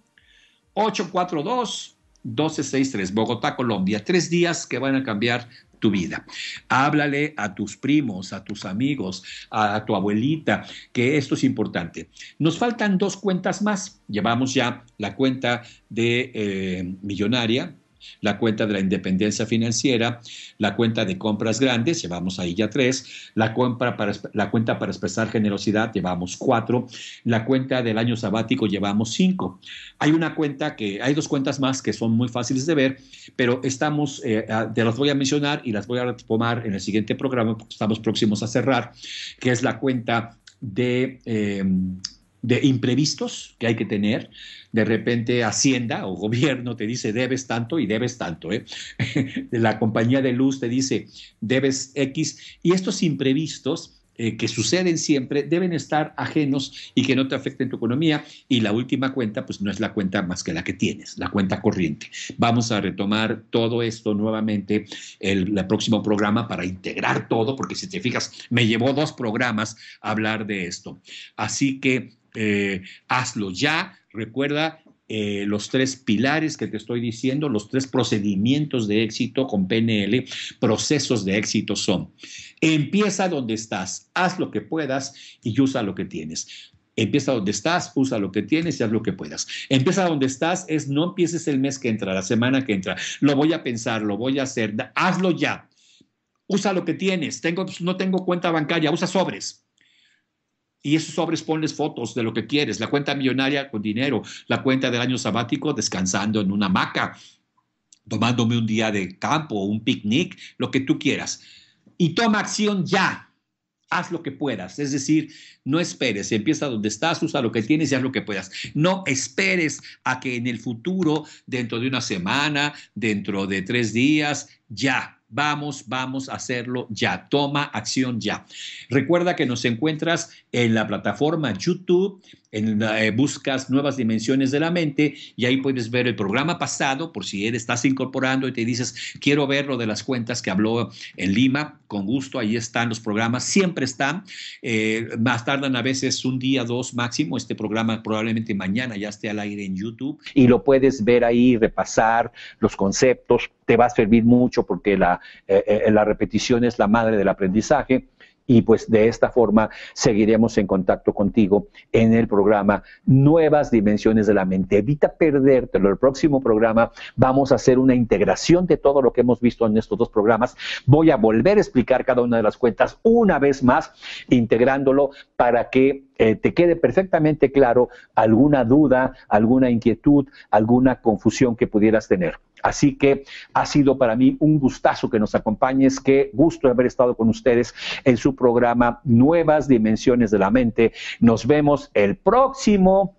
842-1263, Bogotá, Colombia. Tres días que van a cambiar tu vida. Háblale a tus primos, a tus amigos, a tu abuelita, que esto es importante. Nos faltan dos cuentas más. Llevamos ya la cuenta de eh, millonaria, la cuenta de la independencia financiera, la cuenta de compras grandes, llevamos ahí ya tres, la, para, la cuenta para expresar generosidad, llevamos cuatro, la cuenta del año sabático, llevamos cinco. Hay una cuenta que, hay dos cuentas más que son muy fáciles de ver, pero estamos, eh, te las voy a mencionar y las voy a retomar en el siguiente programa, porque estamos próximos a cerrar, que es la cuenta de... Em, de imprevistos que hay que tener. De repente Hacienda o gobierno te dice debes tanto y debes tanto. ¿eh? La compañía de luz te dice debes X. Y estos imprevistos eh, que suceden siempre deben estar ajenos y que no te afecten tu economía. Y la última cuenta, pues no es la cuenta más que la que tienes, la cuenta corriente. Vamos a retomar todo esto nuevamente el, el próximo programa para integrar todo, porque si te fijas, me llevó dos programas a hablar de esto. Así que eh, hazlo ya, recuerda eh, los tres pilares que te estoy diciendo, los tres procedimientos de éxito con PNL, procesos de éxito son, empieza donde estás, haz lo que puedas y usa lo que tienes. Empieza donde estás, usa lo que tienes y haz lo que puedas. Empieza donde estás, es no empieces el mes que entra, la semana que entra. Lo voy a pensar, lo voy a hacer, hazlo ya. Usa lo que tienes. Tengo, pues, no tengo cuenta bancaria, usa sobres y esos sobres pones fotos de lo que quieres, la cuenta millonaria con dinero, la cuenta del año sabático descansando en una hamaca, tomándome un día de campo, un picnic, lo que tú quieras. Y toma acción ya. Haz lo que puedas, es decir, no esperes, empieza donde estás, usa lo que tienes y haz lo que puedas. No esperes a que en el futuro, dentro de una semana, dentro de tres días, ya, Vamos, vamos a hacerlo ya. Toma acción ya. Recuerda que nos encuentras en la plataforma YouTube, en, eh, buscas nuevas dimensiones de la mente y ahí puedes ver el programa pasado por si él estás incorporando y te dices, quiero ver lo de las cuentas que habló en Lima, con gusto, ahí están los programas, siempre están, eh, más tardan a veces un día, dos máximo, este programa probablemente mañana ya esté al aire en YouTube. Y lo puedes ver ahí, repasar los conceptos, te va a servir mucho porque la, eh, la repetición es la madre del aprendizaje y pues de esta forma seguiremos en contacto contigo en el programa Nuevas Dimensiones de la Mente. Evita perdértelo. El próximo programa vamos a hacer una integración de todo lo que hemos visto en estos dos programas. Voy a volver a explicar cada una de las cuentas una vez más, integrándolo para que eh, te quede perfectamente claro alguna duda, alguna inquietud, alguna confusión que pudieras tener. Así que ha sido para mí un gustazo que nos acompañes, qué gusto haber estado con ustedes en su programa Nuevas Dimensiones de la Mente. Nos vemos el próximo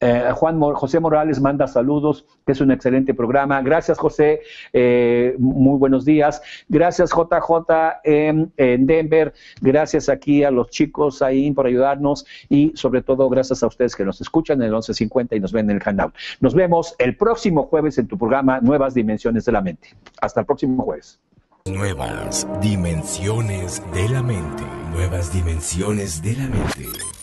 eh, Juan José Morales manda saludos, que es un excelente programa. Gracias, José. Eh, muy buenos días. Gracias, JJ en, Denver. Gracias aquí a los chicos ahí por ayudarnos y sobre todo gracias a ustedes que nos escuchan en el 1150 y nos ven en el canal. Nos vemos el próximo jueves en tu programa Nuevas Dimensiones de la Mente. Hasta el próximo jueves. Nuevas dimensiones de la mente. Nuevas dimensiones de la mente.